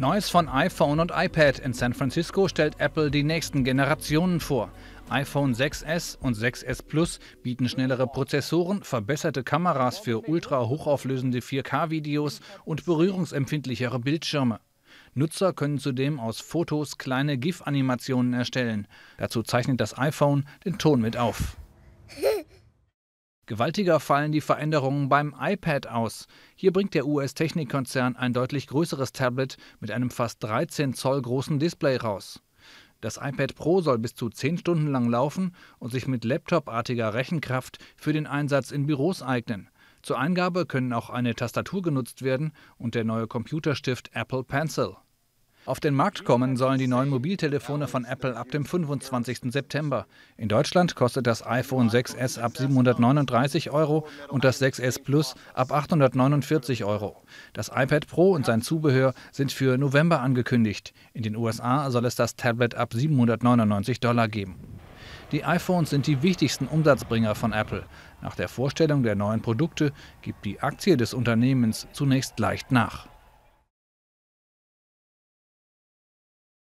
Neues von iPhone und iPad. In San Francisco stellt Apple die nächsten Generationen vor. iPhone 6S und 6S Plus bieten schnellere Prozessoren, verbesserte Kameras für ultra-hochauflösende 4K-Videos und berührungsempfindlichere Bildschirme. Nutzer können zudem aus Fotos kleine GIF-Animationen erstellen. Dazu zeichnet das iPhone den Ton mit auf. Gewaltiger fallen die Veränderungen beim iPad aus. Hier bringt der US-Technikkonzern ein deutlich größeres Tablet mit einem fast 13 Zoll großen Display raus. Das iPad Pro soll bis zu 10 Stunden lang laufen und sich mit laptopartiger Rechenkraft für den Einsatz in Büros eignen. Zur Eingabe können auch eine Tastatur genutzt werden und der neue Computerstift Apple Pencil. Auf den Markt kommen sollen die neuen Mobiltelefone von Apple ab dem 25. September. In Deutschland kostet das iPhone 6S ab 739 Euro und das 6S Plus ab 849 Euro. Das iPad Pro und sein Zubehör sind für November angekündigt. In den USA soll es das Tablet ab 799 Dollar geben. Die iPhones sind die wichtigsten Umsatzbringer von Apple. Nach der Vorstellung der neuen Produkte gibt die Aktie des Unternehmens zunächst leicht nach.